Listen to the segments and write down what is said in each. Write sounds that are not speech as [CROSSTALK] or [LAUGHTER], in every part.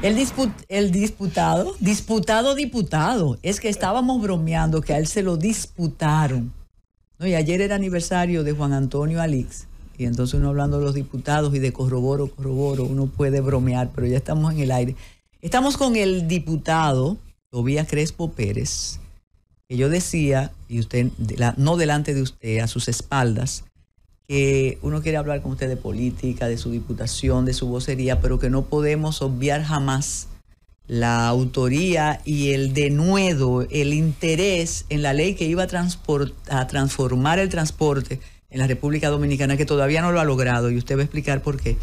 El, disput, el disputado, disputado diputado, es que estábamos bromeando que a él se lo disputaron. y ayer era aniversario de Juan Antonio Alix. Y entonces uno hablando de los diputados y de corroboro, corroboro, uno puede bromear, pero ya estamos en el aire. Estamos con el diputado Tobías Crespo Pérez, que yo decía, y usted, no delante de usted, a sus espaldas, que uno quiere hablar con usted de política, de su diputación, de su vocería, pero que no podemos obviar jamás la autoría y el denuedo, el interés en la ley que iba a, a transformar el transporte en la República Dominicana, que todavía no lo ha logrado, y usted va a explicar por qué.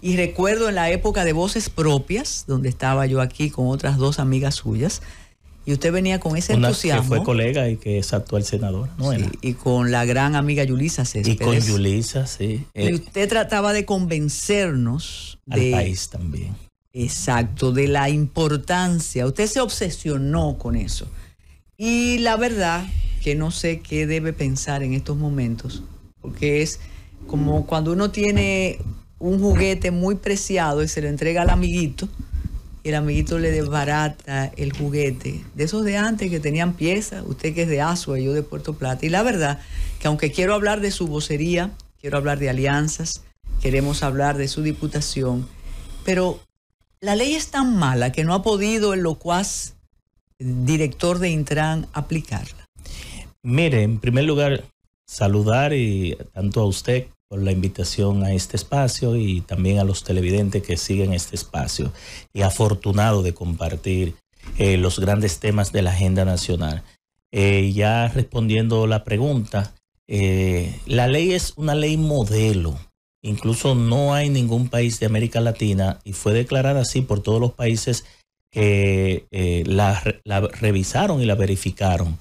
Y recuerdo en la época de Voces Propias, donde estaba yo aquí con otras dos amigas suyas, y usted venía con ese Una entusiasmo. Que fue colega y que es actual senador y con la gran amiga Yulisa Céspedes. Y con Yulisa, sí. Y eh, usted trataba de convencernos. Al país también. Exacto, de la importancia. Usted se obsesionó con eso. Y la verdad que no sé qué debe pensar en estos momentos, porque es como cuando uno tiene un juguete muy preciado y se lo entrega al amiguito el amiguito le desbarata el juguete, de esos de antes que tenían piezas, usted que es de y yo de Puerto Plata. Y la verdad, que aunque quiero hablar de su vocería, quiero hablar de alianzas, queremos hablar de su diputación, pero la ley es tan mala que no ha podido el locuaz director de Intran aplicarla. Mire, en primer lugar, saludar y tanto a usted por la invitación a este espacio y también a los televidentes que siguen este espacio y afortunado de compartir eh, los grandes temas de la agenda nacional. Eh, ya respondiendo la pregunta, eh, la ley es una ley modelo. Incluso no hay ningún país de América Latina y fue declarada así por todos los países que la, la, revisaron y la verificaron,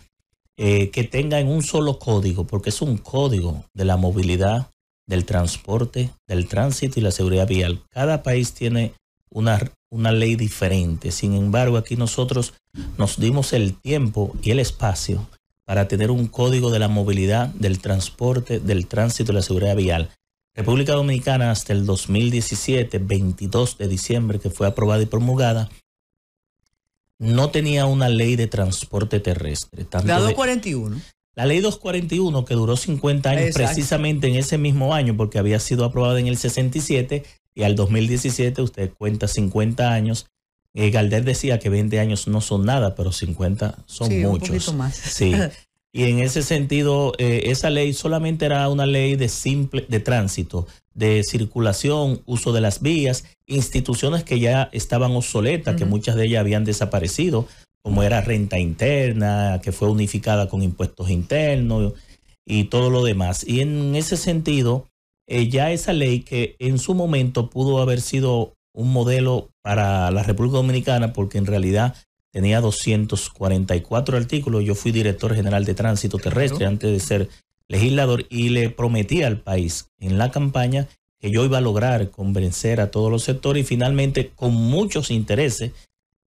que tenga en un solo código, porque es un código de la movilidad del transporte, del tránsito y la seguridad vial. Cada país tiene una, una ley diferente. Sin embargo, aquí nosotros nos dimos el tiempo y el espacio para tener un código de la movilidad, del transporte, del tránsito y la seguridad vial. República Dominicana hasta el 2017, 22 de diciembre, que fue aprobada y promulgada, no tenía una ley de transporte terrestre. Dado 41. La ley 241, que duró 50 años precisamente en ese mismo año, porque había sido aprobada en el 67 y al 2017 usted cuenta 50 años. Eh, Galder decía que 20 años no son nada, pero 50 son muchos. Un más. Sí. Y en ese sentido, eh, esa ley solamente era una ley de simple de tránsito, de circulación, uso de las vías, instituciones que ya estaban obsoletas, que muchas de ellas habían desaparecido, como era renta interna, que fue unificada con impuestos internos y todo lo demás. Y en ese sentido, eh, ya esa ley que en su momento pudo haber sido un modelo para la República Dominicana, porque en realidad tenía 244 artículos, yo fui director general de tránsito terrestre antes de ser legislador y le prometí al país en la campaña que yo iba a lograr convencer a todos los sectores y finalmente con muchos intereses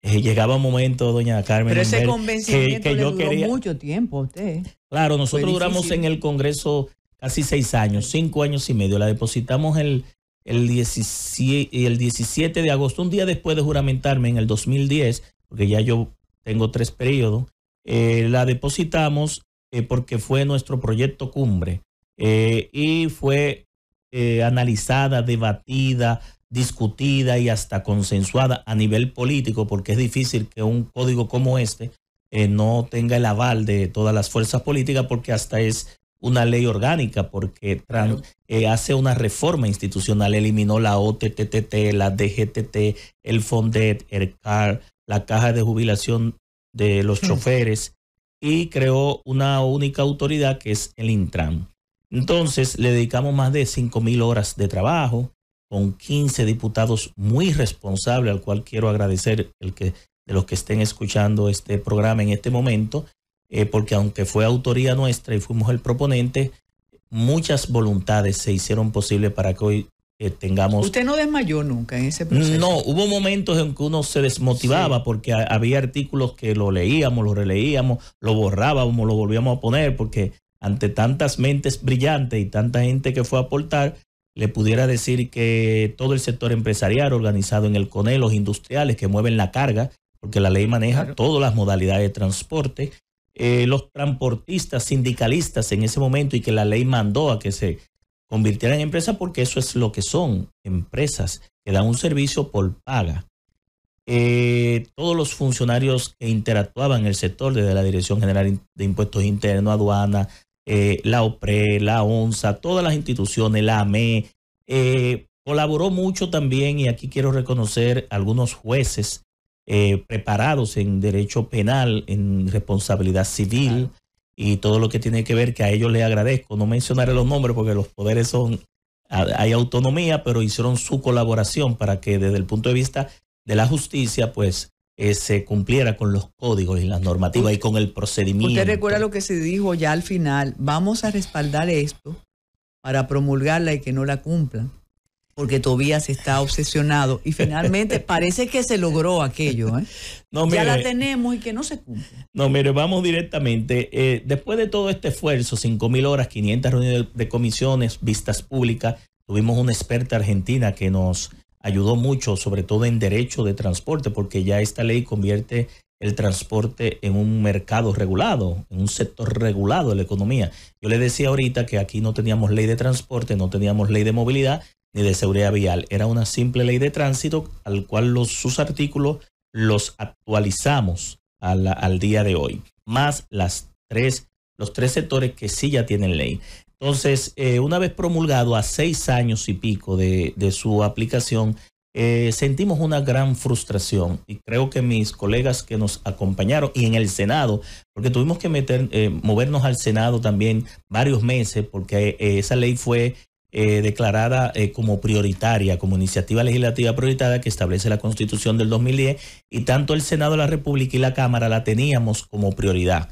eh, llegaba un momento, doña Carmen. Pero ese convencimiento que, yo duró quería... mucho tiempo usted. Claro, nosotros duramos en el Congreso casi seis años, cinco años y medio. La depositamos el, el, 17, de agosto, un día después de juramentarme en el 2010, porque ya yo tengo tres periodos. Eh, la depositamos eh, porque fue nuestro proyecto cumbre y fue analizada, debatida, discutida y hasta consensuada a nivel político, porque es difícil que un código como este eh, no tenga el aval de todas las fuerzas políticas, porque hasta es una ley orgánica, porque Trump eh, hace una reforma institucional, eliminó la OTTTT, la DGTT, el FONDET, el CAR, la caja de jubilación de los hmm. choferes y creó una única autoridad que es el Intran. Entonces le dedicamos más de mil horas de trabajo, con 15 diputados muy responsables, al cual quiero agradecer el que, de los que estén escuchando este programa en este momento, eh, porque aunque fue autoría nuestra y fuimos el proponente, muchas voluntades se hicieron posible para que hoy eh, tengamos... Usted no desmayó nunca en ese proceso. No, hubo momentos en que uno se desmotivaba porque había artículos que lo leíamos, lo releíamos, lo borrábamos, lo volvíamos a poner, porque ante tantas mentes brillantes y tanta gente que fue a aportar, le pudiera decir que todo el sector empresarial organizado en el CONE, los industriales que mueven la carga, porque la ley maneja todas las modalidades de transporte, eh, los transportistas sindicalistas en ese momento y que la ley mandó a que se convirtieran en empresas porque eso es lo que son, empresas que dan un servicio por paga. Eh, todos los funcionarios que interactuaban en el sector, desde la Dirección General de Impuestos Internos, aduana, eh, la OPRE, la ONSA, todas las instituciones, la AME. Eh, colaboró mucho también, y aquí quiero reconocer algunos jueces eh, preparados en derecho penal, en responsabilidad civil y todo lo que tiene que ver, que a ellos les agradezco. No mencionaré los nombres porque los poderes son, hay autonomía, pero hicieron su colaboración para que desde el punto de vista de la justicia, pues eh, se cumpliera con los códigos y las normativas y con el procedimiento. Usted recuerda lo que se dijo ya al final, vamos a respaldar esto para promulgarla y que no la cumplan porque Tobías está obsesionado y finalmente [LAUGHS] parece que se logró aquello. ¿eh? ya la tenemos y que no se cumple. No, mire, vamos directamente. Eh, después de todo este esfuerzo, 5.000 horas, 500 reuniones de comisiones, vistas públicas, tuvimos una experta argentina que nos ayudó mucho, sobre todo en derecho de transporte, porque ya esta ley convierte el transporte en un mercado regulado, en un sector regulado de la economía. Yo le decía ahorita que aquí no teníamos ley de transporte, no teníamos ley de movilidad ni de seguridad vial, era una simple ley de tránsito al cual los, sus artículos los actualizamos al día de hoy, más las tres los tres sectores que sí ya tienen ley. Entonces, eh, una vez promulgado a seis años y pico de, su aplicación, eh, sentimos una gran frustración y creo que mis colegas que nos acompañaron y en el Senado, porque tuvimos que meter, eh, movernos al Senado también varios meses porque esa ley fue declarada como prioritaria, como iniciativa legislativa prioritaria que establece la Constitución del 2010 y tanto el Senado de la República y la Cámara la teníamos como prioridad.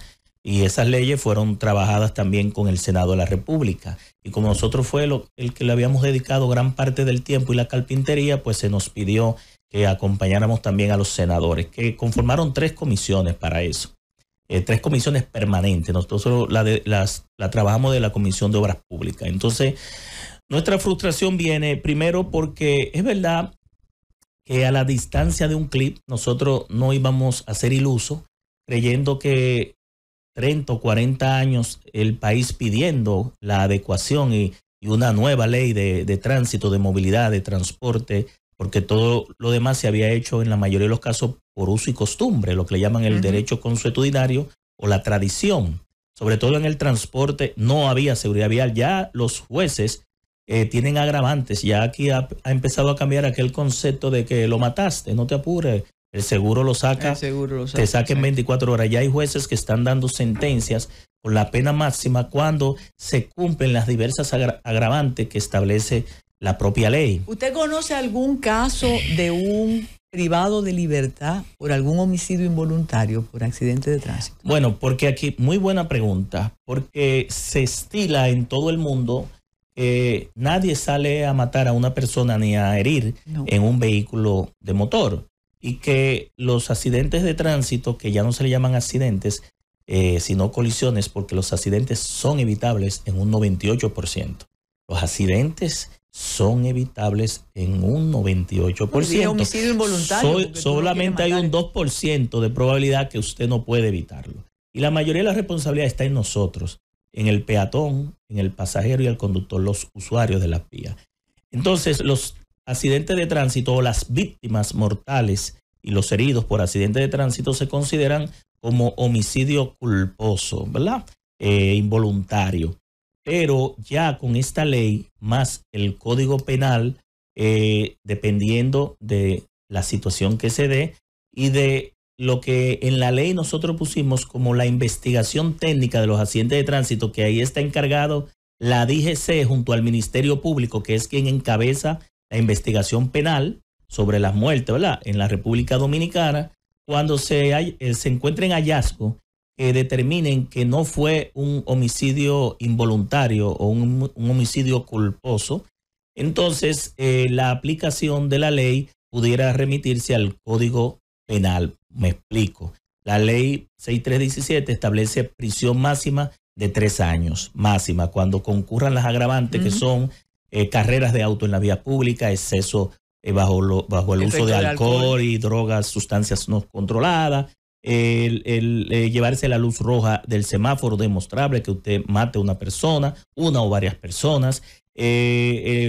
Y esas leyes fueron trabajadas también con el Senado de la República. Y como nosotros fue el que le habíamos dedicado gran parte del tiempo y la carpintería, pues se nos pidió que acompañáramos también a los senadores, que conformaron tres comisiones para eso. Eh, tres comisiones permanentes. Nosotros la, trabajamos de la Comisión de Obras Públicas. Entonces, nuestra frustración viene primero porque es verdad que a la distancia de un clip nosotros no íbamos a ser iluso creyendo que 30 o 40 años el país pidiendo la adecuación y, una nueva ley de, tránsito, de movilidad, de transporte, porque todo lo demás se había hecho en la mayoría de los casos por uso y costumbre, lo que le llaman el derecho consuetudinario o la tradición. Sobre todo en el transporte no había seguridad vial. Ya los jueces eh, tienen agravantes. Ya aquí ha, ha, empezado a cambiar aquel concepto de que lo mataste, no te apures, el seguro lo saca, te saca en 24 horas. Ya hay jueces que están dando sentencias con la pena máxima cuando se cumplen las diversas agravantes que establece la propia ley. ¿Usted conoce algún caso de un privado de libertad por algún homicidio involuntario, por accidente de tránsito? Bueno, porque aquí, muy buena pregunta, porque se estila en todo el mundo que nadie sale a matar a una persona ni a herir en un vehículo de motor y que los accidentes de tránsito, que ya no se le llaman accidentes, eh, sino colisiones, porque los accidentes son evitables en un 98%. Los accidentes son evitables en un 98%. Si homicidio involuntario. solamente hay un 2% de probabilidad que usted no puede evitarlo. Y la mayoría de la responsabilidad está en nosotros, en el peatón, en el pasajero y el conductor, los usuarios de las vías. Entonces, los accidente de tránsito o las víctimas mortales y los heridos por accidente de tránsito se consideran como homicidio culposo, ¿verdad? Eh, involuntario. Pero ya con esta ley, más el código penal, eh, dependiendo de la situación que se dé y de lo que en la ley nosotros pusimos como la investigación técnica de los accidentes de tránsito, que ahí está encargado la DGC junto al Ministerio Público, que es quien encabeza la investigación penal sobre las muertes, ¿verdad? En la República Dominicana, cuando se, eh, encuentren hallazgos que determinen que no fue un homicidio involuntario o un, homicidio culposo, entonces eh, la aplicación de la ley pudiera remitirse al Código Penal. Me explico. La ley 6317 establece prisión máxima de tres años, máxima, cuando concurran las agravantes que son eh, carreras de auto en la vía pública, exceso eh, bajo, el uso de alcohol, y drogas, sustancias no controladas, el, eh, llevarse la luz roja del semáforo demostrable que usted mate a una persona, una o varias personas,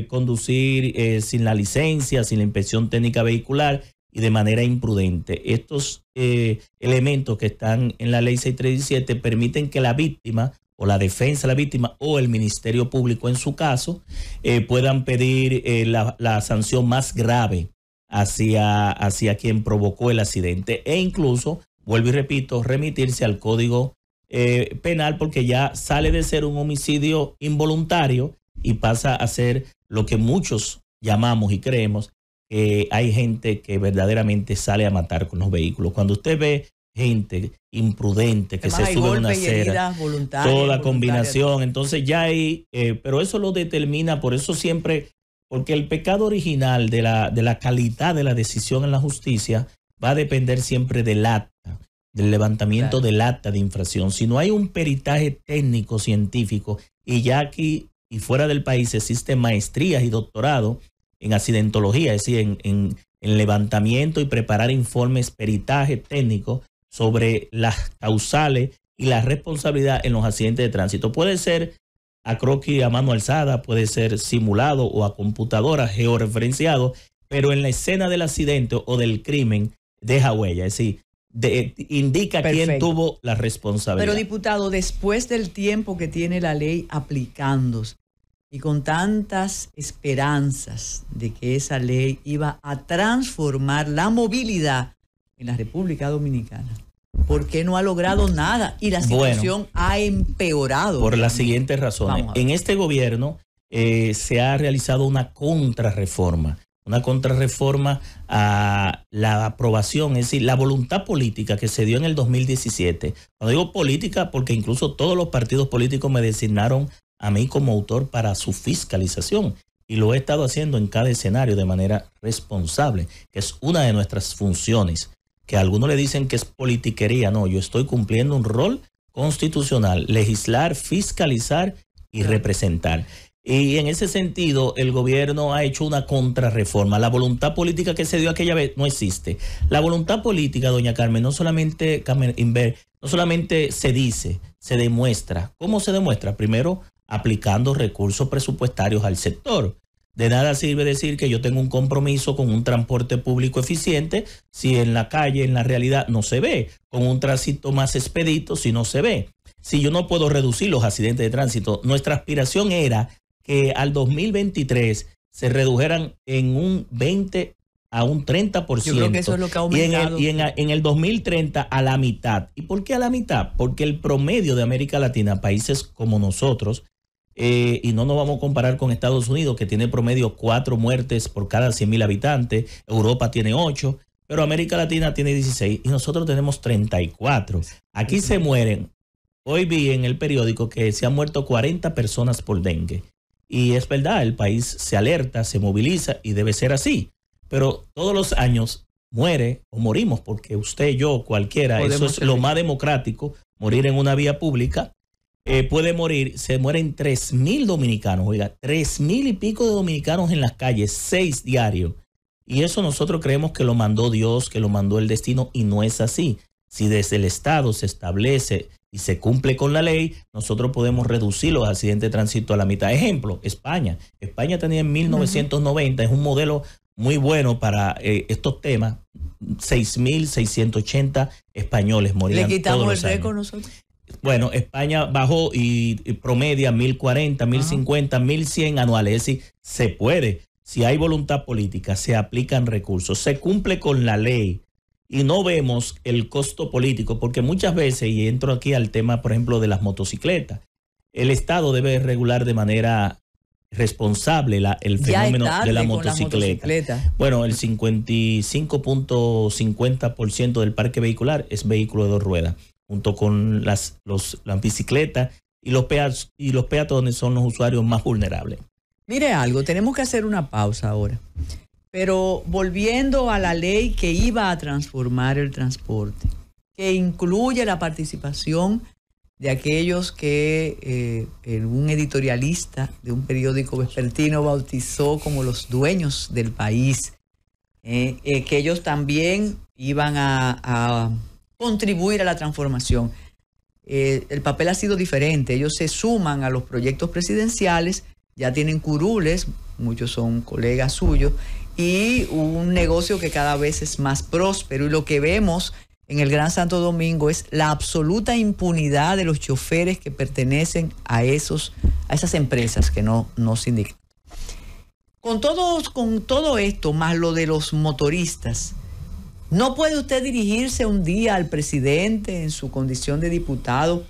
conducir sin la licencia, sin la inspección técnica vehicular y de manera imprudente. Estos elementos que están en la ley 637 permiten que la víctima o la defensa de la víctima o el Ministerio Público en su caso, eh, puedan pedir eh, la, sanción más grave hacia, hacia quien provocó el accidente e incluso, vuelvo y repito, remitirse al Código eh, Penal porque ya sale de ser un homicidio involuntario y pasa a ser lo que muchos llamamos y creemos que hay gente que verdaderamente sale a matar con los vehículos. Cuando usted ve gente imprudente que se sube a una acera. Toda combinación. Entonces ya hay, eh, pero eso lo determina, por eso siempre, porque el pecado original de la, de la calidad de la decisión en la justicia va a depender siempre del acta, del levantamiento del acta de infracción. Si no hay un peritaje técnico científico, y ya aquí y fuera del país existen maestrías y doctorado en accidentología, es decir, en, en levantamiento y preparar informes, peritaje técnico sobre las causales y la responsabilidad en los accidentes de tránsito. Puede ser a croquis a mano alzada, puede ser simulado o a computadora georreferenciado, pero en la escena del accidente o del crimen deja huella, es decir, indica quién tuvo la responsabilidad. Pero diputado, después del tiempo que tiene la ley aplicándose y con tantas esperanzas de que esa ley iba a transformar la movilidad en la República Dominicana. Porque no ha logrado nada y la situación ha empeorado. Por las siguientes razones. En este gobierno eh, se ha realizado una contrarreforma, una contrarreforma a la aprobación, es decir, la voluntad política que se dio en el 2017. Cuando digo política, porque incluso todos los partidos políticos me designaron a mí como autor para su fiscalización y lo he estado haciendo en cada escenario de manera responsable, que es una de nuestras funciones que algunos le dicen que es politiquería. No, yo estoy cumpliendo un rol constitucional, legislar, fiscalizar y representar. Y en ese sentido, el gobierno ha hecho una contrarreforma. La voluntad política que se dio aquella vez no existe. La voluntad política, doña Carmen, no solamente, no solamente se dice, se demuestra. ¿Cómo se demuestra? Primero, aplicando recursos presupuestarios al sector. De nada sirve decir que yo tengo un compromiso con un transporte público eficiente si en la calle, en la realidad, no se ve, con un tránsito más expedito si no se ve. Si yo no puedo reducir los accidentes de tránsito, nuestra aspiración era que al 2023 se redujeran en un 20 a un 30%. creo Y, en el, en el, 2030 a la mitad. ¿Y por qué a la mitad? Porque el promedio de América Latina, países como nosotros, eh, y no nos vamos a comparar con Estados Unidos, que tiene promedio cuatro muertes por cada 100.000 habitantes, Europa tiene ocho, pero América Latina tiene 16 y nosotros tenemos 34. Aquí se mueren. Hoy vi en el periódico que se han muerto 40 personas por dengue. Y es verdad, el país se alerta, se moviliza y debe ser así. Pero todos los años muere o morimos, porque usted, yo, cualquiera, eso es lo más democrático, morir en una vía pública eh, puede morir, se mueren 3.000 mil dominicanos, oiga, tres mil y pico de dominicanos en las calles, 6 diarios. Y eso nosotros creemos que lo mandó Dios, que lo mandó el destino, y no es así. Si desde el Estado se establece y se cumple con la ley, nosotros podemos reducir los accidentes de tránsito a la mitad. Ejemplo, España. España tenía en 1990, es un modelo muy bueno para eh, estos temas. 6.680 españoles morían. Le quitamos el bueno, España bajó y promedia 1040, 1050, 1100 anuales. Es decir, se puede. Si hay voluntad política, se aplican recursos, se cumple con la ley y no vemos el costo político, porque muchas veces, y entro aquí al tema, por ejemplo, de las motocicletas, el Estado debe regular de manera responsable el fenómeno de la motocicleta. la motocicleta. Bueno, el 55.50% del parque vehicular es vehículo de dos ruedas junto con las, los, bicicletas y los, y los peatones son los usuarios más vulnerables. Mire algo, tenemos que hacer una pausa ahora. Pero volviendo a la ley que iba a transformar el transporte, que incluye la participación de aquellos que eh, un editorialista de un periódico vespertino bautizó como los dueños del país, eh, eh, que ellos también iban a contribuir a la transformación. Eh, el papel ha sido diferente. Ellos se suman a los proyectos presidenciales, ya tienen curules, muchos son colegas suyos, y un negocio que cada vez es más próspero. Y lo que vemos en el Gran Santo Domingo es la absoluta impunidad de los choferes que pertenecen a, esos, a esas empresas que no, nos indican. Con, todos, con todo esto, más lo de los motoristas, ¿No puede usted dirigirse un día al presidente en su condición de diputado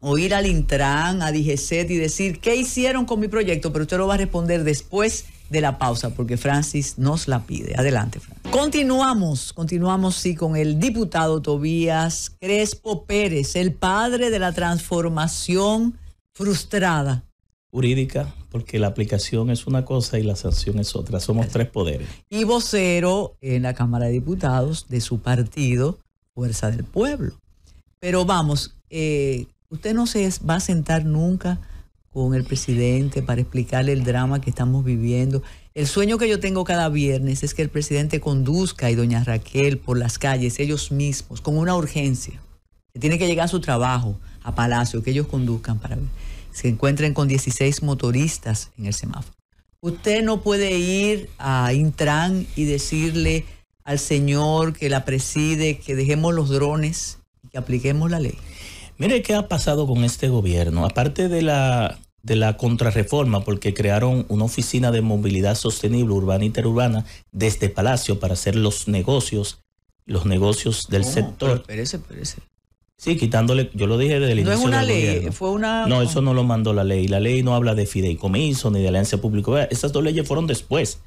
o ir al Intran, a DGCET y decir, ¿qué hicieron con mi proyecto? Pero usted lo va a responder después de la pausa, porque Francis nos la pide. Adelante, Francis. Continuamos, continuamos, sí, con el diputado Tobías Crespo Pérez, el padre de la transformación frustrada. Jurídica porque la aplicación es una cosa y la sanción es otra. Somos tres poderes. Y vocero en la Cámara de Diputados de su partido, Fuerza del Pueblo. Pero vamos, eh, usted no se va a sentar nunca con el presidente para explicarle el drama que estamos viviendo. El sueño que yo tengo cada viernes es que el presidente conduzca y doña Raquel por las calles, ellos mismos, con una urgencia, que tiene que llegar a su trabajo, a Palacio, que ellos conduzcan para ver se encuentren con 16 motoristas en el semáforo. Usted no puede ir a Intran y decirle al señor que la preside que dejemos los drones y que apliquemos la ley. Mire qué ha pasado con este gobierno. Aparte de la, de la contrarreforma, porque crearon una oficina de movilidad sostenible urbana e interurbana desde Palacio para hacer los negocios, los negocios del oh, sector. Pero parece, Sí, quitándole, yo lo dije desde el no No es una ley, fue una. No, eso no lo mandó la ley. La ley no habla de fideicomiso ni de alianza público. Esas dos leyes fueron después.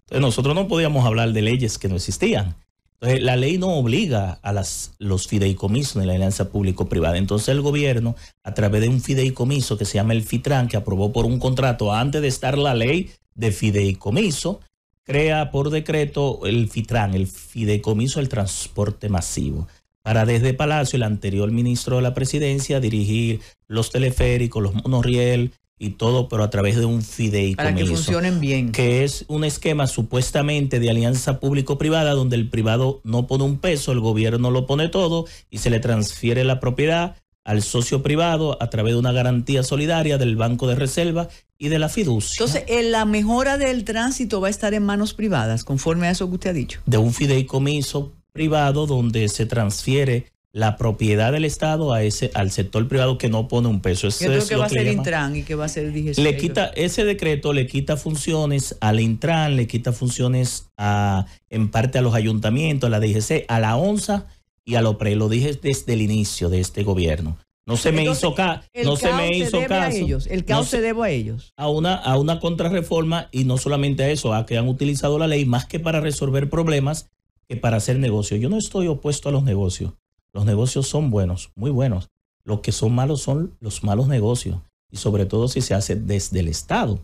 Entonces nosotros no podíamos hablar de leyes que no existían. Entonces la ley no obliga a las, los fideicomisos ni la alianza público-privada. Entonces el gobierno, a través de un fideicomiso que se llama el FITRAN, que aprobó por un contrato antes de estar la ley de fideicomiso, crea por decreto el FITRAN, el Fideicomiso del Transporte Masivo para desde Palacio, el anterior ministro de la presidencia, dirigir los teleféricos, los monorriel y todo, pero a través de un fideicomiso. Para que funcionen bien. Que es un esquema supuestamente de alianza público-privada donde el privado no pone un peso, el gobierno lo pone todo y se le transfiere la propiedad al socio privado a través de una garantía solidaria del Banco de Reserva y de la fiducia. Entonces, eh, la mejora del tránsito va a estar en manos privadas, conforme a eso que usted ha dicho. De un fideicomiso privado donde se transfiere la propiedad del Estado a ese al sector privado que no pone un peso. Eso que va a ser Intran y que va a ser DGC. Le quita ese decreto le quita funciones al Intran, le quita funciones a en parte a los ayuntamientos, a la DGC, a la ONSA y a lo pre, lo dije desde el inicio de este gobierno. No se me hizo, caso. no se me hizo caso. Ellos. El caos se, debo a ellos. A una, a una contrarreforma y no solamente a eso, a que han utilizado la ley más que para resolver problemas, que para hacer negocio. Yo no estoy opuesto a los negocios. Los negocios son buenos, muy buenos. Lo que son malos son los malos negocios. Y sobre todo si se hace desde el Estado,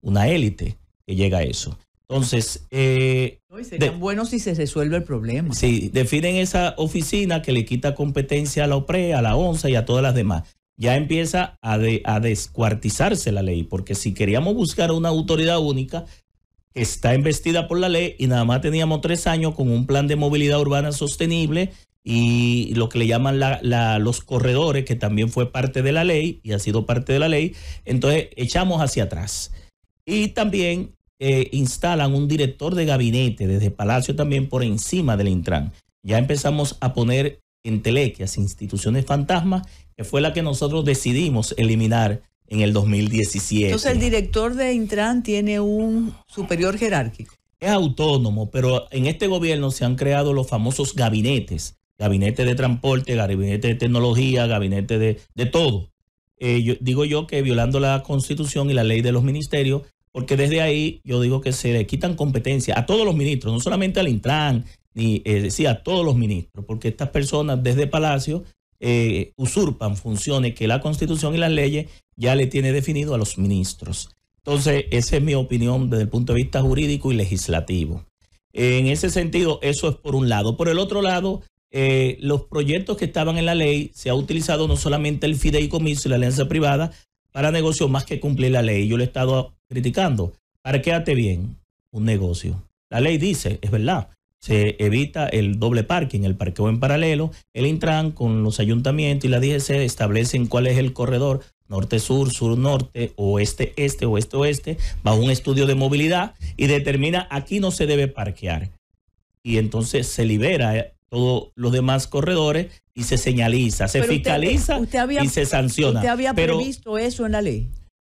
una élite que llega a eso. Entonces, eh, serían buenos si se resuelve el problema. Sí, definen esa oficina que le quita competencia a la OPRE, a la ONSA y a todas las demás. Ya empieza a descuartizarse la ley, porque si queríamos buscar una autoridad única, está investida por la ley y nada más teníamos tres años con un plan de movilidad urbana sostenible y lo que le llaman los corredores, que también fue parte de la ley y ha sido parte de la ley. Entonces echamos hacia atrás. Y también eh, instalan un director de gabinete desde Palacio también por encima del Intran. Ya empezamos a poner en telequias instituciones fantasmas, que fue la que nosotros decidimos eliminar en el 2017. Entonces el director de Intran tiene un superior jerárquico. Es autónomo, pero en este gobierno se han creado los famosos gabinetes, gabinete de transporte, gabinete de tecnología, gabinete de, todo. Eh, yo, digo yo que violando la constitución y la ley de los ministerios, porque desde ahí yo digo que se le quitan competencia a todos los ministros, no solamente al Intran, ni eh, a todos los ministros, porque estas personas desde Palacio eh, usurpan funciones que la Constitución y las leyes ya le tiene definido a los ministros. Entonces, esa es mi opinión desde el punto de vista jurídico y legislativo. En ese sentido, eso es por un lado. Por el otro lado, eh, los proyectos que estaban en la ley, se ha utilizado no solamente el fideicomiso y la alianza privada para negocios más que cumplir la ley. Yo lo he estado criticando. Parquéate bien un negocio. La ley dice, es verdad, se evita el doble parking, el parqueo en paralelo. El Intran con los ayuntamientos y la DGC establecen cuál es el corredor norte-sur, sur-norte, oeste-este, oeste-oeste, va un estudio de movilidad y determina aquí no se debe parquear. Y entonces se libera eh, todos los demás corredores y se señaliza, se fiscaliza y se sanciona. ¿Usted había previsto eso en la ley?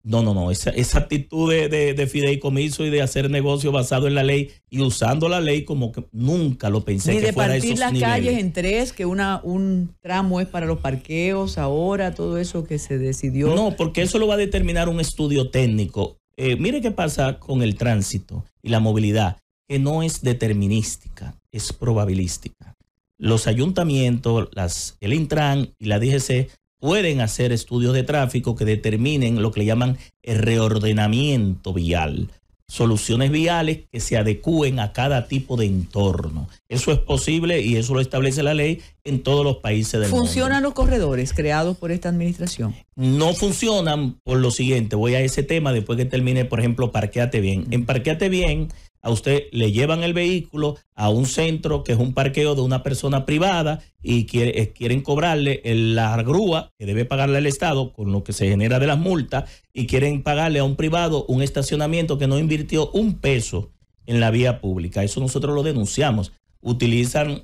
No, no, no. Esa, actitud de, fideicomiso y de hacer negocio basado en la ley y usando la ley como que nunca lo pensé. Ni de fuera partir las calles en tres, que una, un tramo es para los parqueos ahora, todo eso que se decidió. No, porque eso lo va a determinar un estudio técnico. Eh, mire qué pasa con el tránsito y la movilidad, que no es determinística, es probabilística. Los ayuntamientos, las, el Intran y la DGC pueden hacer estudios de tráfico que determinen lo que le llaman el reordenamiento vial, soluciones viales que se adecúen a cada tipo de entorno. Eso es posible y eso lo establece la ley en todos los países del mundo. ¿Funcionan los corredores creados por esta administración? No funcionan por lo siguiente, voy a ese tema después que termine, por ejemplo, Parqueate Bien. En Parqueate Bien a usted le llevan el vehículo a un centro que es un parqueo de una persona privada y eh, quieren cobrarle la grúa que debe pagarle el Estado con lo que se genera de las multas y quieren pagarle a un privado un estacionamiento que no invirtió un peso en la vía pública. Eso nosotros lo denunciamos. Utilizan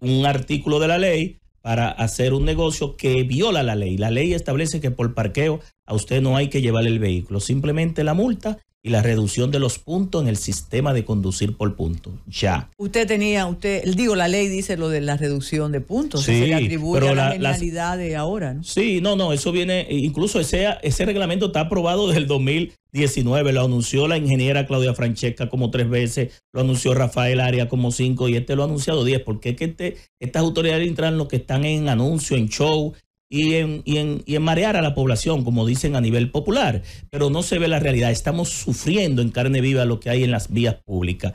un artículo de la ley para hacer un negocio que viola la ley. La ley establece que por parqueo a usted no hay que llevarle el vehículo, simplemente la multa y la reducción de los puntos en el sistema de conducir por punto. Ya. Usted tenía, usted, digo, la ley dice lo de la reducción de puntos, sí, se le atribuye pero a la, penalidad de ahora. ¿no? Sí, no, no, eso viene, e incluso ese, ese reglamento está aprobado desde el 2019, lo anunció la ingeniera Claudia Francesca como tres veces, lo anunció Rafael Aria como cinco y este lo ha anunciado diez, porque es que este, estas autoridades entran los que están en anuncio, en show, y en, y, en, y en, marear a la población, como dicen a nivel popular, pero no se ve la realidad. Estamos sufriendo en carne viva lo que hay en las vías públicas.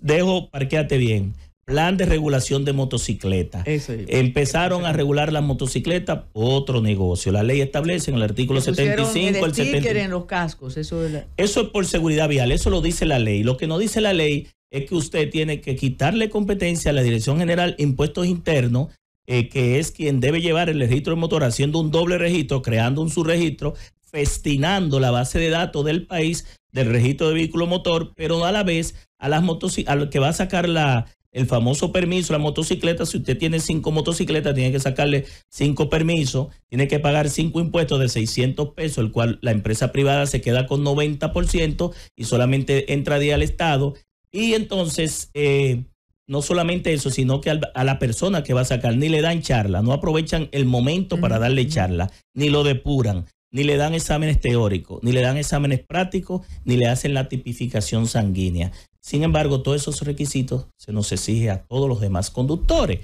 Dejo, parquéate bien. Plan de regulación de motocicletas. Empezaron a regular las motocicletas, otro negocio. La ley establece en el artículo 75, el, el los cascos, eso, es eso es por seguridad vial, eso lo dice la ley. Lo que no dice la ley es que usted tiene que quitarle competencia a la Dirección General Impuestos Internos eh, que es quien debe llevar el registro de motor haciendo un doble registro, creando un subregistro, festinando la base de datos del país del registro de vehículo motor, pero a la vez a las a lo que va a sacar la, el famoso permiso, la motocicleta, si usted tiene cinco motocicletas, tiene que sacarle cinco permisos, tiene que pagar cinco impuestos de 600 pesos, el cual la empresa privada se queda con 90% y solamente entra día al Estado. Y entonces eh, no solamente eso, sino que a la persona que va a sacar ni le dan charla, no aprovechan el momento para darle charla, ni lo depuran, ni le dan exámenes teóricos, ni le dan exámenes prácticos, ni le hacen la tipificación sanguínea. Sin embargo, todos esos requisitos se nos exige a todos los demás conductores.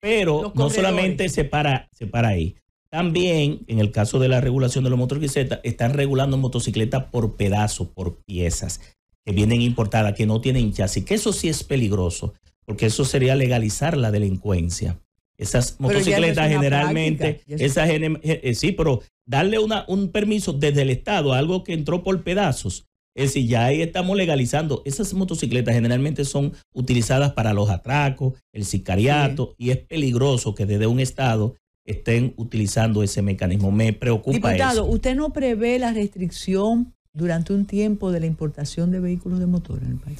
Pero no solamente se para, se para ahí. También, en el caso de la regulación de los motocicletas, están regulando motocicletas por pedazos, por piezas que vienen importadas, que no tienen chasis, que eso sí es peligroso porque eso sería legalizar la delincuencia. Esas motocicletas generalmente, esas, eh, eh, sí, pero darle un permiso desde el Estado, algo que entró por pedazos. Es decir, ya ahí estamos legalizando. Esas motocicletas generalmente son utilizadas para los atracos, el sicariato, y es peligroso que desde un Estado estén utilizando ese mecanismo. Me preocupa Diputado, ¿usted no prevé la restricción durante un tiempo de la importación de vehículos de motor en el país?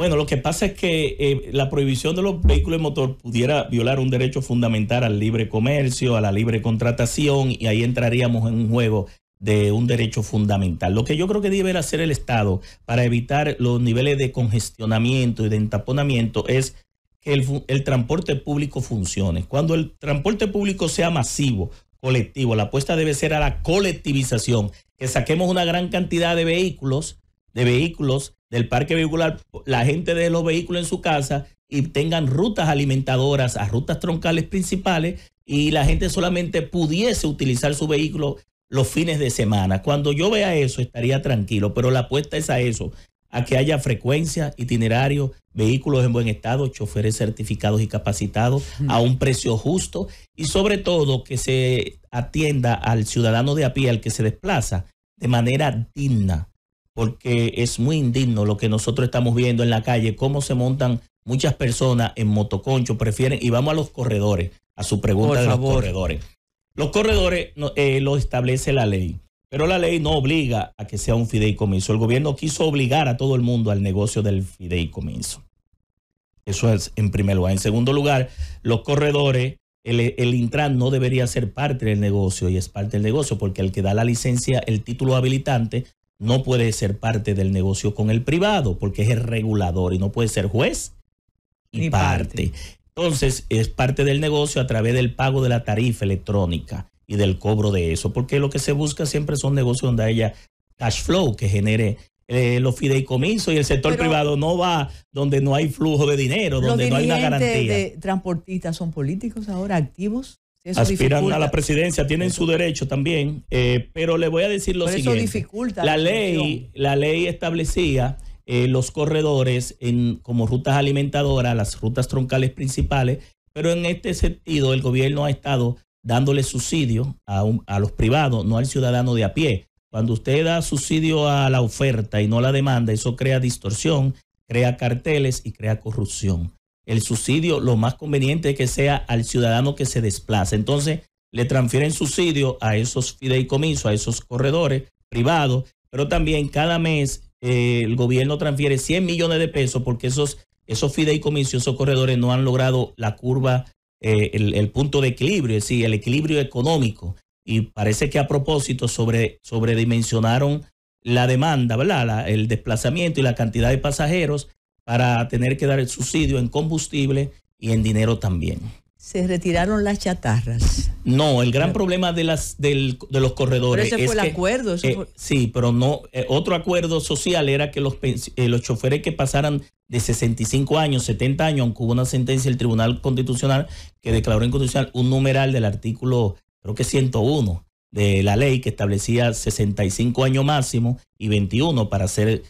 Bueno, lo que pasa es que eh, la prohibición de los vehículos de motor pudiera violar un derecho fundamental al libre comercio, a la libre contratación, y ahí entraríamos en un juego de un derecho fundamental. Lo que yo creo que debe hacer el Estado para evitar los niveles de congestionamiento y de entaponamiento es que el, el transporte público funcione. Cuando el transporte público sea masivo, colectivo, la apuesta debe ser a la colectivización, que saquemos una gran cantidad de vehículos, de vehículos del parque vehicular la gente de los vehículos en su casa y tengan rutas alimentadoras a rutas troncales principales y la gente solamente pudiese utilizar su vehículo los fines de semana. Cuando yo vea eso estaría tranquilo, pero la apuesta es a eso, a que haya frecuencia, itinerario, vehículos en buen estado, choferes certificados y capacitados a un precio justo y sobre todo que se atienda al ciudadano de a pie al que se desplaza de manera digna porque es muy indigno lo que nosotros estamos viendo en la calle, cómo se montan muchas personas en motoconcho, prefieren, y vamos a los corredores, a su pregunta de los corredores. Los corredores eh, lo establece la ley, pero la ley no obliga a que sea un fideicomiso. El gobierno quiso obligar a todo el mundo al negocio del fideicomiso. Eso es en primer lugar. En segundo lugar, los corredores, el, el Intran no debería ser parte del negocio y es parte del negocio porque el que da la licencia, el título habilitante, no puede ser parte del negocio con el privado porque es el regulador y no puede ser juez y, parte. Entonces, es parte del negocio a través del pago de la tarifa electrónica y del cobro de eso, porque lo que se busca siempre son negocios donde haya cash flow que genere eh, los fideicomisos y el sector privado no va donde no hay flujo de dinero, donde no hay una garantía. De transportistas son políticos ahora activos? aspiran a la presidencia, tienen su derecho también, eh, pero le voy a decir lo siguiente. dificulta la, ley, la ley establecía eh, los corredores como rutas alimentadoras, las rutas troncales principales, pero en este sentido el gobierno ha estado dándole subsidio a, a los privados, no al ciudadano de a pie. Cuando usted da subsidio a la oferta y no a la demanda, eso crea distorsión, crea carteles y crea corrupción el subsidio lo más conveniente es que sea al ciudadano que se desplaza. Entonces, le transfieren subsidio a esos fideicomisos, a esos corredores privados, pero también cada mes eh, el gobierno transfiere 100 millones de pesos porque esos, esos fideicomisos, esos corredores no han logrado la curva, eh, el, punto de equilibrio, es decir, el equilibrio económico. Y parece que a propósito sobre, sobredimensionaron la demanda, ¿verdad? el desplazamiento y la cantidad de pasajeros para tener que dar el subsidio en combustible y en dinero también. ¿Se retiraron las chatarras? No, el gran problema de, las, de los corredores. Pero ese fue el acuerdo. Eh, sí, pero no. Eh, otro acuerdo social era que los, eh, los choferes que pasaran de 65 años, 70 años, aunque hubo una sentencia del Tribunal Constitucional que declaró inconstitucional un numeral del artículo, creo que 101 de la ley que establecía 65 años máximo y 21 para ser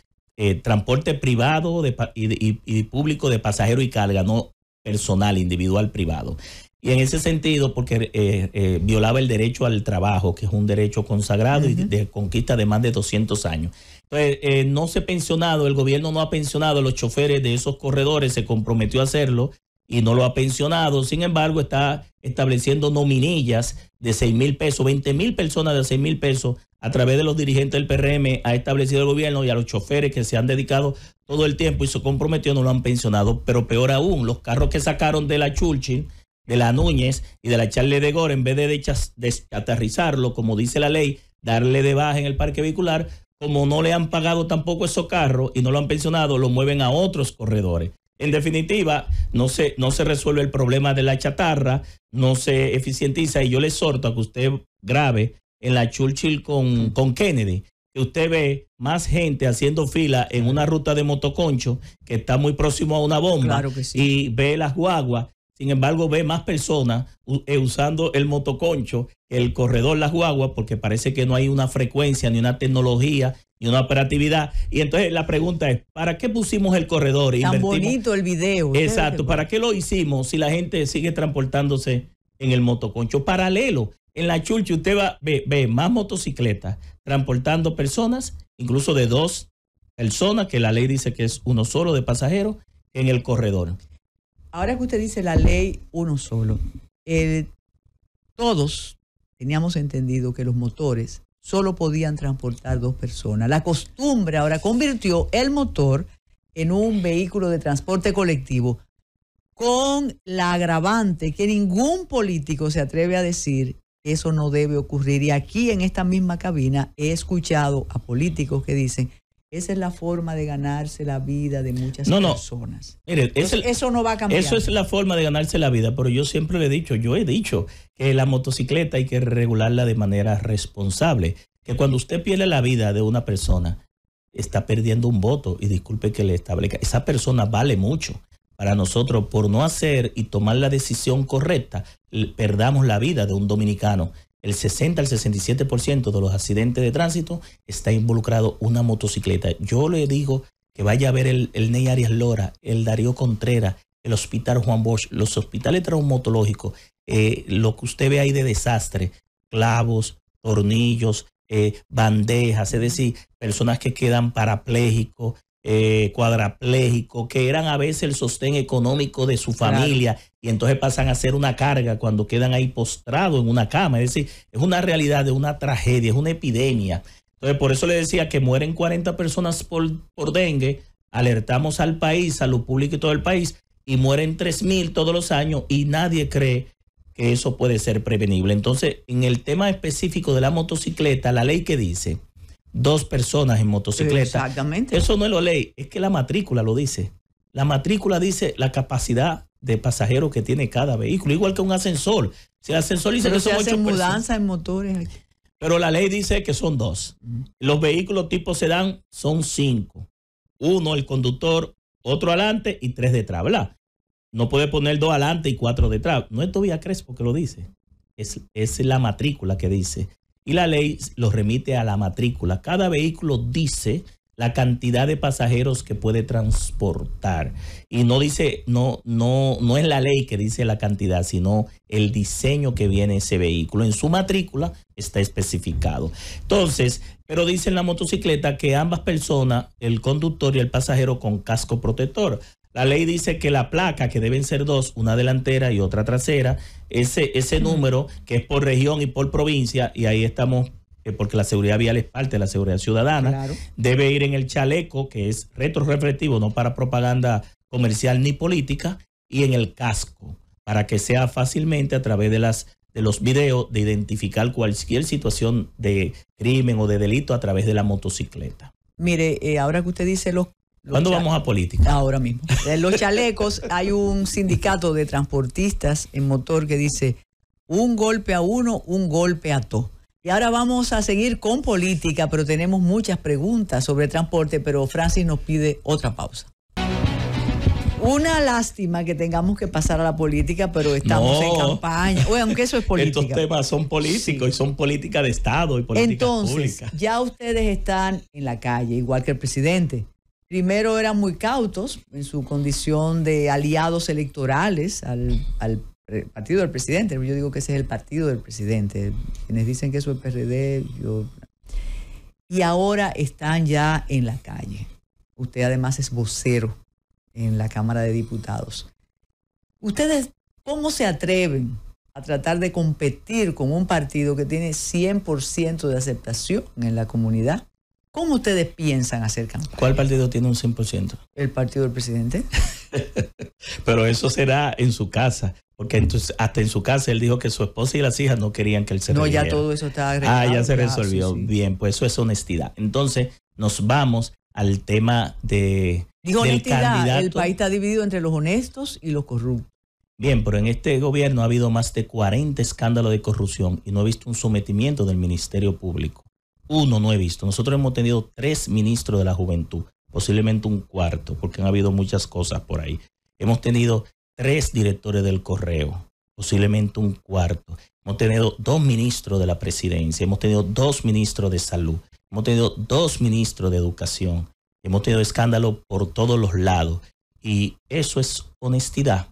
eh, transporte privado y, público de pasajeros y carga, no personal, individual, privado. Y en ese sentido, porque eh, eh, violaba el derecho al trabajo, que es un derecho consagrado y de, conquista de más de 200 años. Entonces, no se ha pensionado, el gobierno no ha pensionado a los choferes de esos corredores, se comprometió a hacerlo y no lo ha pensionado. Sin embargo, está estableciendo nominillas de 6 mil pesos, 20 mil personas de 6 mil pesos a través de los dirigentes del PRM ha establecido el gobierno y a los choferes que se han dedicado todo el tiempo y se comprometió no lo han pensionado, pero peor aún, los carros que sacaron de la Churchill, de la Núñez y de la Charle de Gore, en vez de aterrizarlo, como dice la ley, darle de baja en el parque vehicular, como no le han pagado tampoco esos carros y no lo han pensionado, lo mueven a otros corredores. En definitiva, no se, no se resuelve el problema de la chatarra, no se eficientiza y yo le exhorto a que usted grave en la Churchill con, con Kennedy, que usted ve más gente haciendo fila en una ruta de motoconcho que está muy próximo a una bomba y ve las guaguas. Sin embargo, ve más personas eh, usando el motoconcho, el corredor, las guaguas, porque parece que no hay una frecuencia, ni una tecnología, ni una operatividad. Y entonces la pregunta es, ¿para qué pusimos el corredor? Tan bonito el video. Exacto, ¿para qué lo hicimos si la gente sigue transportándose en el motoconcho. Paralelo, en la chulche usted va, ve, ve más motocicletas transportando personas, incluso de dos personas, que la ley dice que es uno solo de pasajeros, en el corredor. Ahora que usted dice la ley uno solo, todos teníamos entendido que los motores solo podían transportar dos personas. La costumbre ahora convirtió el motor en un vehículo de transporte colectivo con la agravante que ningún político se atreve a decir eso no debe ocurrir. Y aquí en esta misma cabina he escuchado a políticos que dicen, esa es la forma de ganarse la vida de muchas personas. eso no va a cambiar. Eso es la forma de ganarse la vida, pero yo siempre le he dicho, yo he dicho que la motocicleta hay que regularla de manera responsable. Que cuando usted pierde la vida de una persona, está perdiendo un voto y disculpe que le establezca, esa persona vale mucho para nosotros por no hacer y tomar la decisión correcta, perdamos la vida de un dominicano. El 60 al 67% de los accidentes de tránsito está involucrado una motocicleta. Yo le digo que vaya a ver el, Ney Arias Lora, el Darío Contreras, el Hospital Juan Bosch, los hospitales traumatológicos, eh, lo que usted ve ahí de desastre, clavos, tornillos, eh, bandejas, es decir, personas que quedan parapléjicos, eh, que eran a veces el sostén económico de su familia y entonces pasan a ser una carga cuando quedan ahí postrados en una cama. Es decir, es una realidad es una tragedia, es una epidemia. Entonces, por eso le decía que mueren 40 personas por, dengue, alertamos al país, a lo público y todo el país, y mueren 3.000 todos los años y nadie cree que eso puede ser prevenible. Entonces, en el tema específico de la motocicleta, la ley que dice dos personas en motocicleta. Exactamente. Eso no es la ley, es que la matrícula lo dice. La matrícula dice la capacidad de pasajeros que tiene cada vehículo, igual que un ascensor. Si el ascensor dice Pero que se son ocho mudanza en motores Pero la ley dice que son dos. Los vehículos tipo sedán son cinco. Uno el conductor, otro adelante y tres detrás, ¿verdad? No puede poner dos adelante y cuatro detrás. No es todavía Crespo que lo dice. Es, es la matrícula que dice y la ley los remite a la matrícula. Cada vehículo dice la cantidad de pasajeros que puede transportar. Y no dice, no, no, no es la ley que dice la cantidad, sino el diseño que viene ese vehículo. En su matrícula está especificado. Entonces, pero dice en la motocicleta que ambas personas, el conductor y el pasajero con casco protector. La ley dice que la placa, que deben ser dos, una delantera y otra trasera, ese, ese número que es por región y por provincia, y ahí estamos, eh, porque la seguridad vial es parte de la seguridad ciudadana, debe ir en el chaleco, que es retroreflectivo, no para propaganda comercial ni política, y en el casco, para que sea fácilmente a través de las de los videos de identificar cualquier situación de crimen o de delito a través de la motocicleta. Mire, eh, ahora que usted dice los ¿Cuándo vamos a política? Ahora mismo. En los chalecos hay un sindicato de transportistas en motor que dice un golpe a uno, un golpe a todos. Y ahora vamos a seguir con política, pero tenemos muchas preguntas sobre transporte, pero Francis nos pide otra pausa. Una lástima que tengamos que pasar a la política, pero estamos en campaña. Oye, aunque eso es [LAUGHS] política. Estos temas son políticos y son política de Estado y política Entonces, ya ustedes están en la calle, igual que el presidente. Primero eran muy cautos en su condición de aliados electorales al, partido del presidente. Yo digo que ese es el partido del presidente. Quienes dicen que eso es PRD, yo... Y ahora están ya en la calle. Usted además es vocero en la Cámara de Diputados. ¿Ustedes cómo se atreven a tratar de competir con un partido que tiene 100% de aceptación en la comunidad? ¿Cómo ustedes piensan hacer campaña? ¿Cuál partido tiene un 100%? El partido del presidente. [LAUGHS] Pero eso será en su casa. Porque entonces, hasta en su casa él dijo que su esposa y las hijas no querían que él se No, ya todo eso está agregado. Ah, ya se resolvió. Bien, pues eso es honestidad. Entonces, nos vamos al tema de. Dijo honestidad, el país está dividido entre los honestos y los corruptos. Bien, pero en este gobierno ha habido más de 40 escándalos de corrupción y no he visto un sometimiento del Ministerio Público uno no he visto. Nosotros hemos tenido tres ministros de la juventud, posiblemente un cuarto, porque han habido muchas cosas por ahí. Hemos tenido tres directores del correo, posiblemente un cuarto. Hemos tenido dos ministros de la presidencia, hemos tenido dos ministros de salud, hemos tenido dos ministros de educación, hemos tenido escándalo por todos los lados. Y eso es honestidad.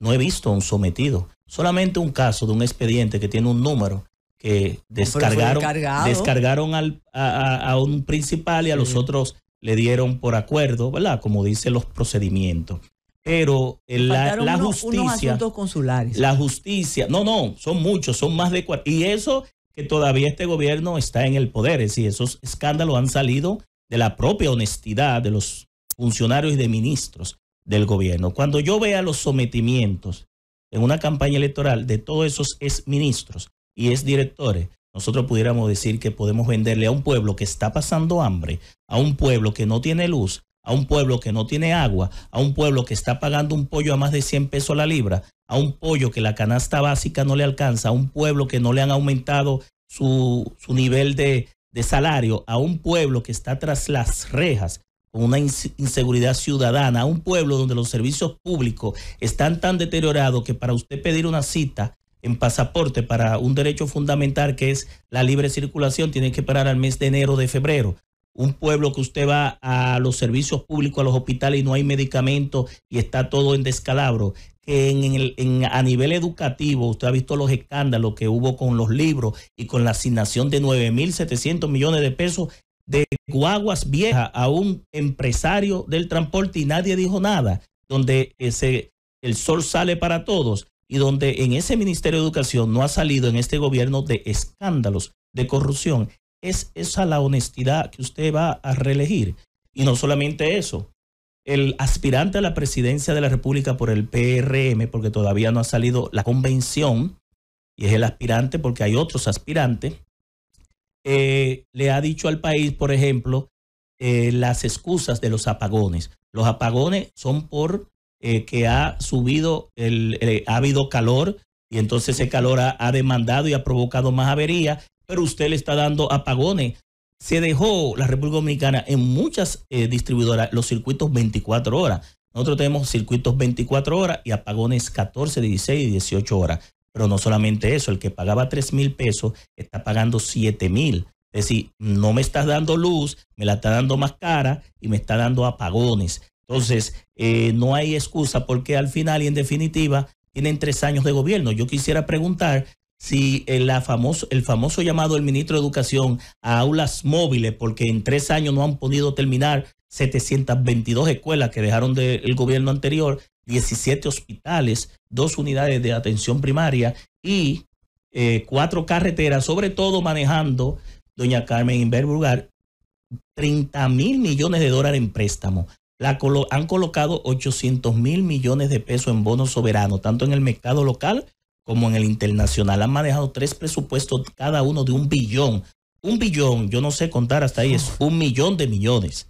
No he visto un sometido. Solamente un caso de un expediente que tiene un número que descargaron, descargaron al, a, un principal y a los otros le dieron por acuerdo, ¿verdad? Como dicen los procedimientos. Pero la, justicia. asuntos consulares. La justicia. No, no, son muchos, son más de cuatro. Y eso que todavía este gobierno está en el poder. Es decir, esos escándalos han salido de la propia honestidad de los funcionarios y de ministros del gobierno. Cuando yo vea los sometimientos en una campaña electoral de todos esos ministros y es directores, nosotros pudiéramos decir que podemos venderle a un pueblo que está pasando hambre, a un pueblo que no tiene luz, a un pueblo que no tiene agua, a un pueblo que está pagando un pollo a más de 100 pesos la libra, a un pollo que la canasta básica no le alcanza, a un pueblo que no le han aumentado su, su nivel de, de salario, a un pueblo que está tras las rejas con una inseguridad ciudadana, a un pueblo donde los servicios públicos están tan deteriorados que para usted pedir una cita en pasaporte para un derecho fundamental que es la libre circulación, tiene que parar al mes de enero de febrero. Un pueblo que usted va a los servicios públicos, a los hospitales y no hay medicamentos y está todo en descalabro. Que en a nivel educativo, usted ha visto los escándalos que hubo con los libros y con la asignación de 9.700 millones de pesos de guaguas viejas a un empresario del transporte y nadie dijo nada, donde ese, eh, el sol sale para todos y donde en ese Ministerio de Educación no ha salido en este gobierno de escándalos, de corrupción. Es esa la honestidad que usted va a reelegir. Y no solamente eso, el aspirante a la presidencia de la República por el PRM, porque todavía no ha salido la convención, y es el aspirante porque hay otros aspirantes, eh, le ha dicho al país, por ejemplo, eh, las excusas de los apagones. Los apagones son por eh, que ha subido, el, eh, ha habido calor y entonces ese calor ha, demandado y ha provocado más avería pero usted le está dando apagones. Se dejó la República Dominicana en muchas eh, distribuidoras los circuitos 24 horas. Nosotros tenemos circuitos 24 horas y apagones 14, 16 y 18 horas. Pero no solamente eso, el que pagaba 3 mil pesos está pagando 7 mil. Es decir, no me estás dando luz, me la está dando más cara y me está dando apagones. Entonces, eh, no hay excusa porque al final y en definitiva tienen tres años de gobierno. Yo quisiera preguntar si el famoso, llamado del ministro de Educación a aulas móviles, porque en tres años no han podido terminar 722 escuelas que dejaron del gobierno anterior, 17 hospitales, dos unidades de atención primaria y eh, cuatro carreteras, sobre todo manejando doña Carmen Inverburgar, 30 mil millones de dólares en préstamo han colocado 800 mil millones de pesos en bonos soberanos, tanto en el mercado local como en el internacional. Han manejado tres presupuestos, cada uno de un billón. Un billón, yo no sé contar hasta ahí, es un millón de millones.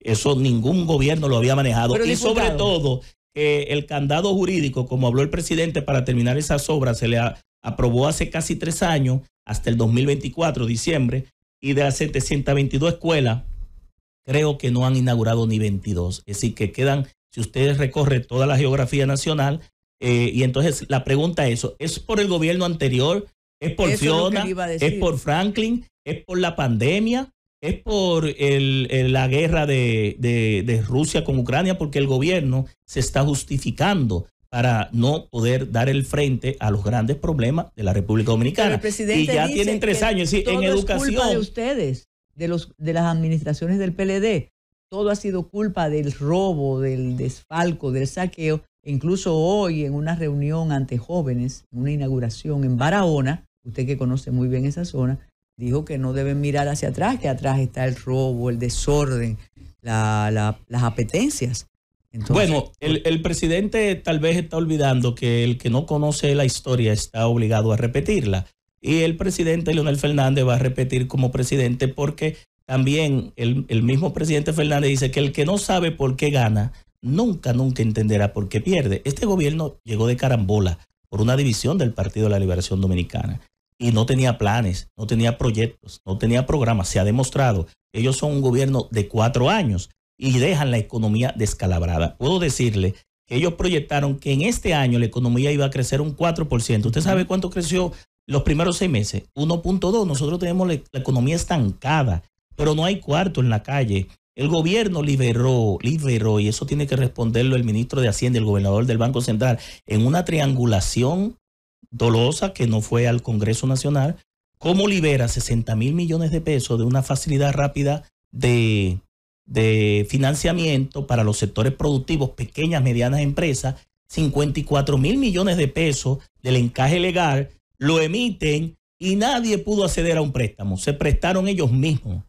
Eso ningún gobierno lo había manejado. y sobre todo, eh, el candado jurídico, como habló el presidente, para terminar esas obras, se le aprobó hace casi tres años, hasta el 2024, diciembre, y de las 722 escuelas creo que no han inaugurado ni 22. Es decir, que quedan, si ustedes recorren toda la geografía nacional, eh, y entonces la pregunta es, eso ¿es por el gobierno anterior? ¿Es por Fiona? Es, por Franklin? ¿Es por la pandemia? ¿Es por el, la guerra de, Rusia con Ucrania? Porque el gobierno se está justificando para no poder dar el frente a los grandes problemas de la República Dominicana. presidente y ya tienen tres años. en educación. Es culpa de ustedes de, los, de las administraciones del PLD. Todo ha sido culpa del robo, del desfalco, del saqueo. E incluso hoy en una reunión ante jóvenes, una inauguración en Barahona, usted que conoce muy bien esa zona, dijo que no deben mirar hacia atrás, que atrás está el robo, el desorden, las apetencias. bueno, el, presidente tal vez está olvidando que el que no conoce la historia está obligado a repetirla. Y el presidente Leonel Fernández va a repetir como presidente porque también el, mismo presidente Fernández dice que el que no sabe por qué gana, nunca, nunca entenderá por qué pierde. Este gobierno llegó de carambola por una división del Partido de la Liberación Dominicana y no tenía planes, no tenía proyectos, no tenía programas. Se ha demostrado. Ellos son un gobierno de cuatro años y dejan la economía descalabrada. Puedo decirle que ellos proyectaron que en este año la economía iba a crecer un 4%. ¿Usted sabe cuánto creció los primeros seis meses, 1.2. Nosotros tenemos la, economía estancada, pero no hay cuarto en la calle. El gobierno liberó, liberó, y eso tiene que responderlo el ministro de Hacienda, el gobernador del Banco Central, en una triangulación dolosa que no fue al Congreso Nacional, cómo libera 60 mil millones de pesos de una facilidad rápida de, de financiamiento para los sectores productivos, pequeñas, medianas empresas, 54 mil millones de pesos del encaje legal lo emiten y nadie pudo acceder a un préstamo. Se prestaron ellos mismos.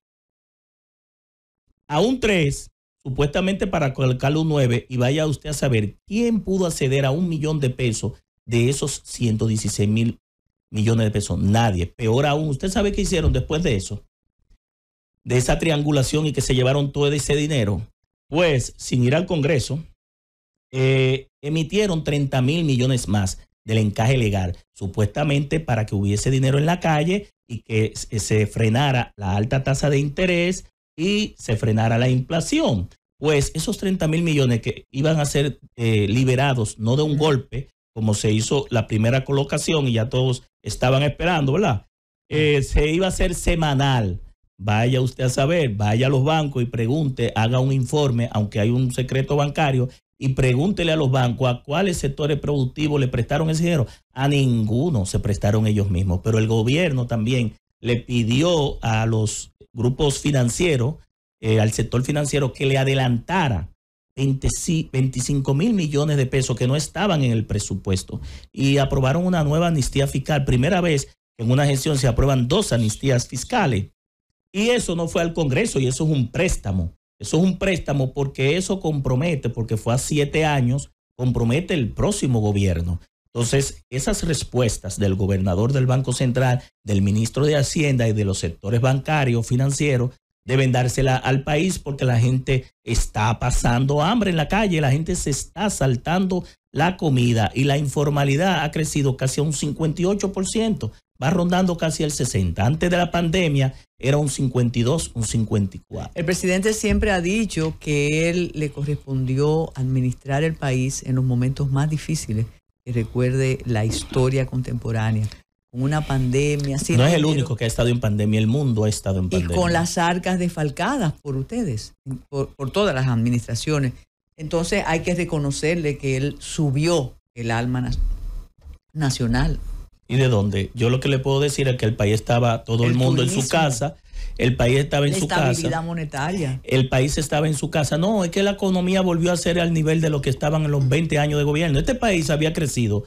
A un 3, supuestamente para colocar un 9, y vaya usted a saber quién pudo acceder a un millón de pesos de esos 116 mil millones de pesos. Nadie. Peor aún, ¿usted sabe qué hicieron después de eso? De esa triangulación y que se llevaron todo ese dinero. Pues, sin ir al Congreso, eh, emitieron 30 mil millones más del encaje legal, supuestamente para que hubiese dinero en la calle y que eh, se frenara la alta tasa de interés y se frenara la inflación. Pues esos 30 mil millones que iban a ser eh, liberados, no de un golpe, como se hizo la primera colocación y ya todos estaban esperando, ¿verdad? Eh, se iba a hacer semanal. Vaya usted a saber, vaya a los bancos y pregunte, haga un informe, aunque hay un secreto bancario, y pregúntele a los bancos a cuáles sectores productivos le prestaron ese dinero. A ninguno se prestaron ellos mismos, pero el gobierno también le pidió a los grupos financieros, eh, al sector financiero, que le adelantara 25 mil millones de pesos que no estaban en el presupuesto y aprobaron una nueva amnistía fiscal. Primera vez en una gestión se aprueban dos amnistías fiscales. Y eso no fue al Congreso y eso es un préstamo. Eso es un préstamo porque eso compromete, porque fue a siete años, compromete el próximo gobierno. Entonces, esas respuestas del gobernador del Banco Central, del ministro de Hacienda y de los sectores bancarios, financieros, deben dársela al país porque la gente está pasando hambre en la calle, la gente se está saltando la comida y la informalidad ha crecido casi a un 58%, va rondando casi el 60%. Antes de la pandemia, era un 52, un 54. El presidente siempre ha dicho que él le correspondió administrar el país en los momentos más difíciles que recuerde la historia contemporánea. Con una pandemia. no es el único que ha estado en pandemia, el mundo ha estado en pandemia. Y con las arcas desfalcadas por ustedes, por todas las administraciones. Entonces hay que reconocerle que él subió el alma nacional y de dónde. Yo lo que le puedo decir es que el país estaba todo el, mundo en su casa. El país estaba en su casa. monetaria. El país estaba en su casa. No, es que la economía volvió a ser al nivel de lo que estaban en los 20 años de gobierno. Este país había crecido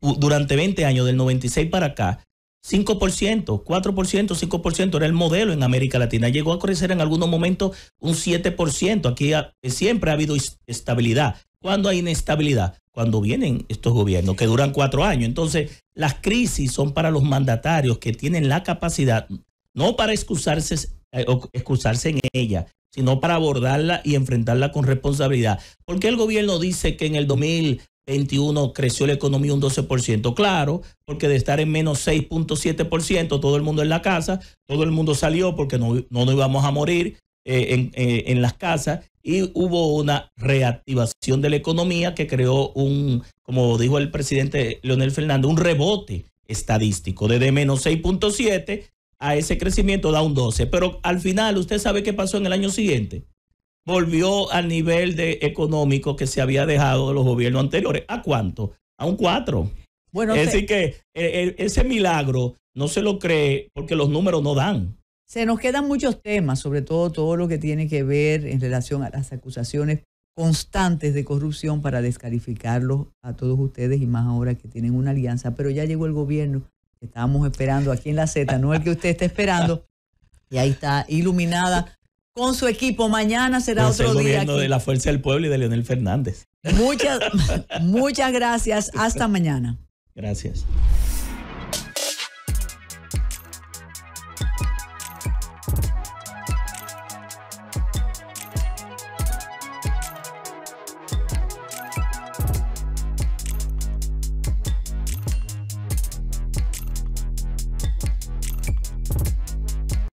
durante 20 años, del 96 para acá, 5%, 4%, 5% era el modelo en América Latina. Llegó a crecer en algunos momentos un 7%. Aquí siempre ha habido estabilidad. ¿Cuándo hay inestabilidad? cuando vienen estos gobiernos, que duran cuatro años. Entonces, las crisis son para los mandatarios que tienen la capacidad, no para excusarse, eh, excusarse en ella, sino para abordarla y enfrentarla con responsabilidad. ¿Por qué el gobierno dice que en el 2021 creció la economía un 12%? Claro, porque de estar en menos 6.7%, todo el mundo en la casa, todo el mundo salió porque no, nos íbamos a morir eh, en, eh, en las casas y hubo una reactivación de la economía que creó un, como dijo el presidente Leonel Fernández, un rebote estadístico de menos 6.7 a ese crecimiento da un 12. Pero al final, ¿usted sabe qué pasó en el año siguiente? Volvió al nivel económico que se había dejado los gobiernos anteriores. ¿A cuánto? A un 4. Bueno, es decir, que eh, eh, ese milagro no se lo cree porque los números no dan. Se nos quedan muchos temas, sobre todo todo lo que tiene que ver en relación a las acusaciones constantes de corrupción para descalificarlos a todos ustedes y más ahora que tienen una alianza. Pero ya llegó el gobierno estamos estábamos esperando aquí en la Z, no el que usted está esperando. Y ahí está, iluminada con su equipo. Mañana será otro día. Aquí. de la Fuerza del Pueblo y de Leonel Fernández. Muchas, [LAUGHS] muchas gracias. Hasta mañana. Gracias.